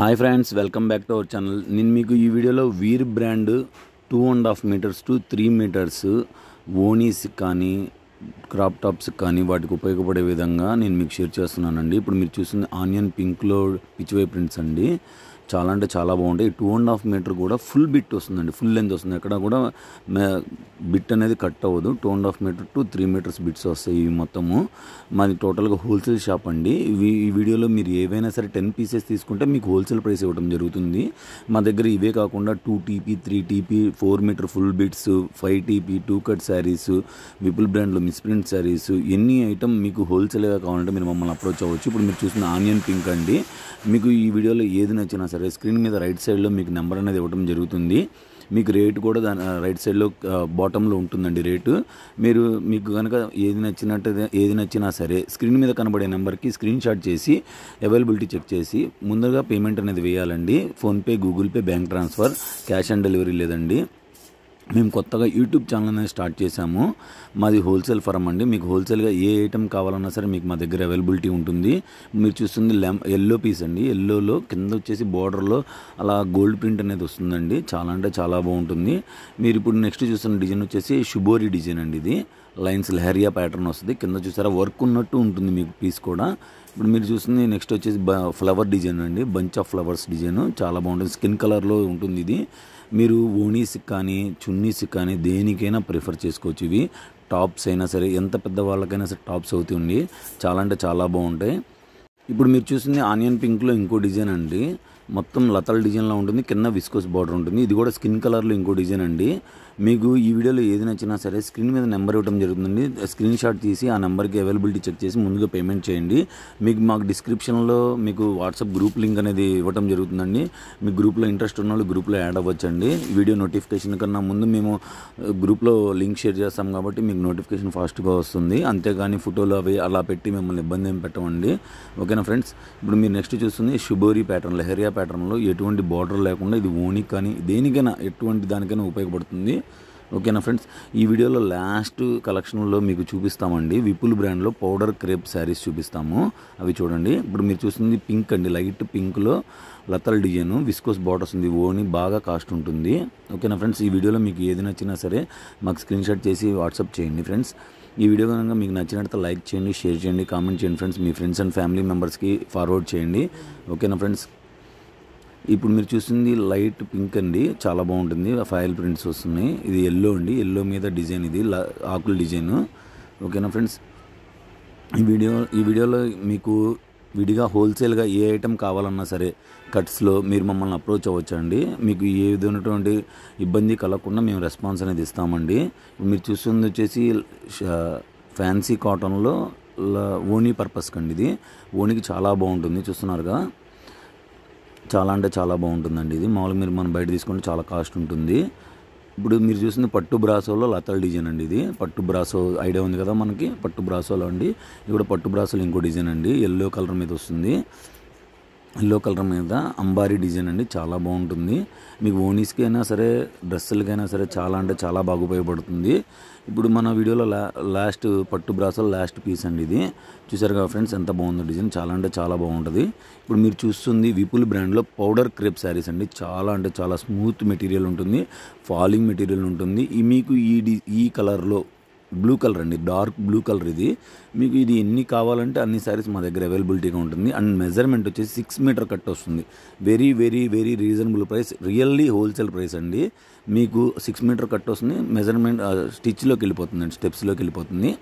hi friends welcome back to our channel నేను మీకు ఈ వీడియోలో Veer brand two and half metres to three metres ఓనీస్ కానీ క్రాప్ టాప్స్ కానీ వాటికి ఉపయోగపడే విధంగా నేను మీకు షేర్ చేస్తున్నానండి ఇప్పుడు మీరు చూసింది ఆనియన్ పింక్లో పిచ్చివై ప్రింట్స్ అండి చాలా అంటే చాలా బాగుంటాయి టూ అండ్ హాఫ్ మీటర్ కూడా ఫుల్ బిట్ వస్తుందండి ఫుల్ లెంత్ వస్తుంది ఎక్కడ కూడా బిట్ అనేది కట్ అవ్వదు two and half metre to three metres bits వస్తాయి ఇవి మొత్తము మాది టోటల్గా హోల్సేల్ షాప్ అండి ఈ వీడియోలో మీరు ఏవైనా సరే టెన్ పీసెస్ తీసుకుంటే మీకు హోల్సేల్ ప్రైస్ ఇవ్వడం జరుగుతుంది మా దగ్గర ఇవే కాకుండా two TP three TP four metre full bits five TP two cut saris Vipul బ్రాండ్లో మిస్ డిఫరెంట్ శారీస్ ఎన్ని ఐటమ్ మీకు హోల్సేల్గా కావాలంటే మీరు మమ్మల్ని అప్రోచ్ అవ్వచ్చు ఇప్పుడు మీరు చూసిన ఆనియన్ పింక్ అండి మీకు ఈ వీడియోలో ఏది నచ్చినా సరే స్క్రీన్ మీద రైట్ సైడ్లో మీకు నెంబర్ అనేది ఇవ్వడం జరుగుతుంది మీకు రేటు కూడా దాని రైట్ సైడ్లో బాటంలో ఉంటుందండి రేటు మీరు మీకు కనుక ఏది నచ్చినట్టు ఏది నచ్చినా సరే స్క్రీన్ మీద కనబడే నెంబర్కి స్క్రీన్ షాట్ చేసి అవైలబిలిటీ చెక్ చేసి ముందుగా పేమెంట్ అనేది వేయాలండి PhonePe Google Pay bank transfer cash on delivery లేదండి మేము కొత్తగా యూట్యూబ్ ఛానల్ అనేది స్టార్ట్ చేశాము మాది హోల్సేల్ ఫరం అండి మీకు హోల్సేల్గా ఏ ఐటెం కావాలన్నా సరే మీకు మా దగ్గర అవైలబిలిటీ ఉంటుంది మీరు చూస్తుంది లెమ్ ఎల్లో పీస్ అండి ఎల్లోలో కింద వచ్చేసి బార్డర్లో అలా గోల్డ్ ప్రింట్ అనేది వస్తుందండి చాలా అంటే చాలా బాగుంటుంది మీరు ఇప్పుడు నెక్స్ట్ చూస్తున్న డిజైన్ వచ్చేసి శుభోరి డిజైన్ అండి ఇది లైన్స్ లహరియా ప్యాటర్న్ వస్తుంది కింద చూసారా వర్క్ ఉన్నట్టు ఉంటుంది మీకు పీస్ కూడా ఇప్పుడు మీరు చూసింది నెక్స్ట్ వచ్చేసి ఫ్లవర్ డిజైన్ అండి బంచ్ ఆఫ్ ఫ్లవర్స్ డిజైన్ చాలా బాగుంటుంది స్కిన్ కలర్లో ఉంటుంది ఇది మీరు ఓనీస్కి కానీ చున్నీస్ కానీ దేనికైనా ప్రిఫర్ చేసుకోవచ్చు ఇవి టాప్స్ అయినా సరే ఎంత పెద్ద వాళ్ళకైనా సరే టాప్స్ అవుతుంది చాలా అంటే చాలా బాగుంటాయి ఇప్పుడు మీరు చూసింది ఆనియన్ పింక్లో ఇంకో డిజైన్ అండి మొత్తం లతల డిజైన్లో ఉంటుంది కింద విస్కోస్ బార్డర్ ఉంటుంది ఇది కూడా స్కిన్ కలర్లో ఇంకో డిజైన్ అండి మీకు ఈ వీడియోలో ఏది నచ్చినా సరే స్క్రీన్ మీద నెంబర్ ఇవ్వడం జరుగుతుంది స్క్రీన్ షాట్ తీసి ఆ నెంబర్కి అవైలబిలిటీ చెక్ చేసి ముందుగా పేమెంట్ చేయండి మీకు మాకు డిస్క్రిప్షన్లో మీకు వాట్సాప్ గ్రూప్ లింక్ అనేది ఇవ్వడం జరుగుతుందండి మీ గ్రూప్లో ఇంట్రెస్ట్ ఉన్న వాళ్ళు గ్రూప్లో యాడ్ అవ్వచ్చండి వీడియో నోటిఫికేషన్ కన్నా ముందు మేము గ్రూప్లో లింక్ షేర్ చేస్తాం కాబట్టి మీకు నోటిఫికేషన్ ఫాస్ట్గా వస్తుంది అంతేగాని ఫోటోలు అవి అలా పెట్టి మిమ్మల్ని ఇబ్బంది ఏం పెట్టమండి ఓకేనా ఫ్రెండ్స్ ఇప్పుడు మీరు నెక్స్ట్ చూస్తుంది షుబోరి ప్యాటర్న్ లెహరియా ప్యాటర్న్లో ఎటువంటి బార్డర్ లేకుండా ఇది ఓనిక్ కానీ దేనికైనా ఎటువంటి దానికైనా ఉపయోగపడుతుంది ఓకేనా ఫ్రెండ్స్ ఈ వీడియోలో లాస్ట్ కలెక్షన్లో మీకు చూపిస్తామండి విపుల్ బ్రాండ్లో పౌడర్ క్రేప్ శారీస్ చూపిస్తాము అవి చూడండి ఇప్పుడు మీరు చూస్తుంది పింక్ అండి లైట్ పింక్లో లతల్ డిజైన్ విస్కోస్ బార్డర్స్ ఉంది ఓని బాగా కాస్ట్ ఉంటుంది ఓకేనా ఫ్రెండ్స్ ఈ వీడియోలో మీకు ఏది నచ్చినా సరే మాకు స్క్రీన్ షాట్ చేసి వాట్సాప్ చేయండి ఫ్రెండ్స్ ఈ వీడియో కనుక మీకు నచ్చినట్లయితే లైక్ చేయండి షేర్ చేయండి కామెంట్ చేయండి ఫ్రెండ్స్ మీ ఫ్రెండ్స్ అండ్ ఫ్యామిలీ మెంబర్స్కి ఫార్వర్డ్ చేయండి ఓకేనా ఫ్రెండ్స్ ఇప్పుడు మీరు చూసింది లైట్ పింక్ అండి చాలా బాగుంటుంది ఫైల్ ప్రింట్స్ వస్తున్నాయి ఇది ఎల్లో అండి ఎల్లో మీద డిజైన్ ఇది ఆకుల డిజైన్ ఓకేనా ఫ్రెండ్స్ ఈ వీడియో ఈ వీడియోలో మీకు విడిగా హోల్సేల్గా ఏ ఐటెం కావాలన్నా సరే కట్స్లో మీరు మమ్మల్ని అప్రోచ్ అవ్వచ్చండి మీకు ఏ విధమైనటువంటి ఇబ్బంది కలగకుండా మేము రెస్పాన్స్ అనేది ఇస్తామండి మీరు చూస్తుంది వచ్చేసి ఫ్యాన్సీ కాటన్లో ఓనీ పర్పస్కి అండి ఇది ఓనీకి చాలా బాగుంటుంది చూస్తున్నారుగా చాలా అంటే చాలా బాగుంటుందండి ఇది మామూలుగా మీరు మనం బయట తీసుకుంటే చాలా కాస్ట్ ఉంటుంది ఇప్పుడు మీరు చూసింది పట్టు బ్రాసోలో లతల్ డిజైన్ అండి ఇది పట్టు బ్రాసో ఐడియా ఉంది కదా మనకి పట్టు బ్రాసోలో అండి ఇక్కడ పట్టు బ్రాసోలో ఇంకో డిజైన్ అండి ఎల్లో కలర్ మీద వస్తుంది ఎల్లో కలర్ మీద అంబారి డిజైన్ అండి చాలా బాగుంటుంది మీకు ఓనీస్కి అయినా సరే డ్రెస్సులకైనా సరే చాలా అంటే చాలా బాగా ఉపయోగపడుతుంది ఇప్పుడు మన వీడియోలో లాస్ట్ పట్టు బ్రాసల్ లాస్ట్ పీస్ అండి ఇది చూసారు కదా ఫ్రెండ్స్ ఎంత బాగుందో డిజైన్ చాలా అంటే చాలా బాగుంటుంది ఇప్పుడు మీరు చూస్తుంది విపుల్ బ్రాండ్లో పౌడర్ క్రేప్ శారీస్ అండి చాలా అంటే చాలా స్మూత్ మెటీరియల్ ఉంటుంది ఫాలింగ్ మెటీరియల్ ఉంటుంది ఈ మీకు ఈ ఈ కలర్లో బ్లూ కలర్ అండి డార్క్ బ్లూ కలర్ ఇది మీకు ఇది ఎన్ని కావాలంటే అన్ని సారీస్ మా దగ్గర అవైలబిలిటీగా ఉంటుంది అండ్ మెజర్మెంట్ వచ్చేసి సిక్స్ మీటర్ కట్ వస్తుంది very very very reasonable price really wholesale price అండి మీకు సిక్స్ మీటర్ కట్ వస్తుంది మెజర్మెంట్ స్టిచ్లోకి వెళ్ళిపోతుంది అండి స్టెప్స్లోకి వెళ్ళిపోతుంది